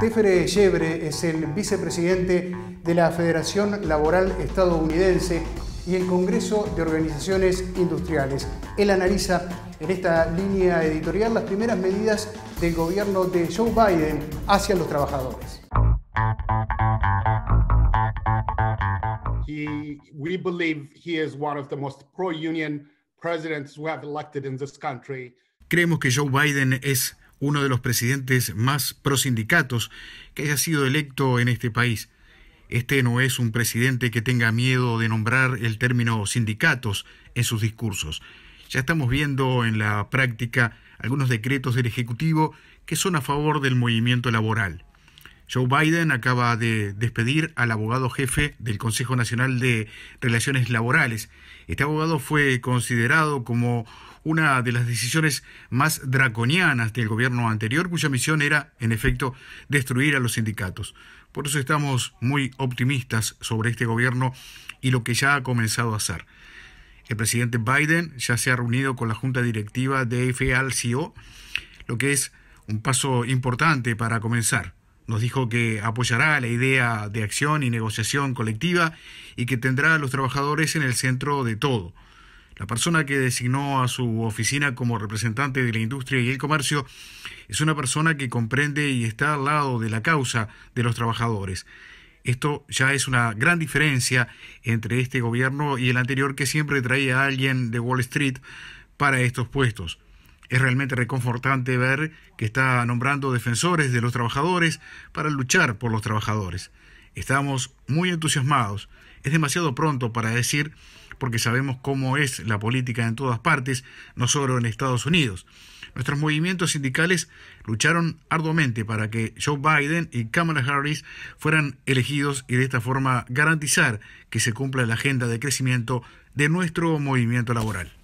Tefere Yebre es el vicepresidente de la Federación Laboral Estadounidense y el Congreso de Organizaciones Industriales. Él analiza en esta línea editorial las primeras medidas del gobierno de Joe Biden hacia los trabajadores. Creemos que Joe Biden es uno de los presidentes más prosindicatos que haya sido electo en este país. Este no es un presidente que tenga miedo de nombrar el término sindicatos en sus discursos. Ya estamos viendo en la práctica algunos decretos del Ejecutivo que son a favor del movimiento laboral. Joe Biden acaba de despedir al abogado jefe del Consejo Nacional de Relaciones Laborales. Este abogado fue considerado como una de las decisiones más draconianas del gobierno anterior, cuya misión era, en efecto, destruir a los sindicatos. Por eso estamos muy optimistas sobre este gobierno y lo que ya ha comenzado a hacer. El presidente Biden ya se ha reunido con la junta directiva de FALCO, e lo que es un paso importante para comenzar. Nos dijo que apoyará la idea de acción y negociación colectiva y que tendrá a los trabajadores en el centro de todo. La persona que designó a su oficina como representante de la industria y el comercio es una persona que comprende y está al lado de la causa de los trabajadores. Esto ya es una gran diferencia entre este gobierno y el anterior que siempre traía a alguien de Wall Street para estos puestos. Es realmente reconfortante ver que está nombrando defensores de los trabajadores para luchar por los trabajadores. Estamos muy entusiasmados. Es demasiado pronto para decir porque sabemos cómo es la política en todas partes, no solo en Estados Unidos. Nuestros movimientos sindicales lucharon arduamente para que Joe Biden y Kamala Harris fueran elegidos y de esta forma garantizar que se cumpla la agenda de crecimiento de nuestro movimiento laboral.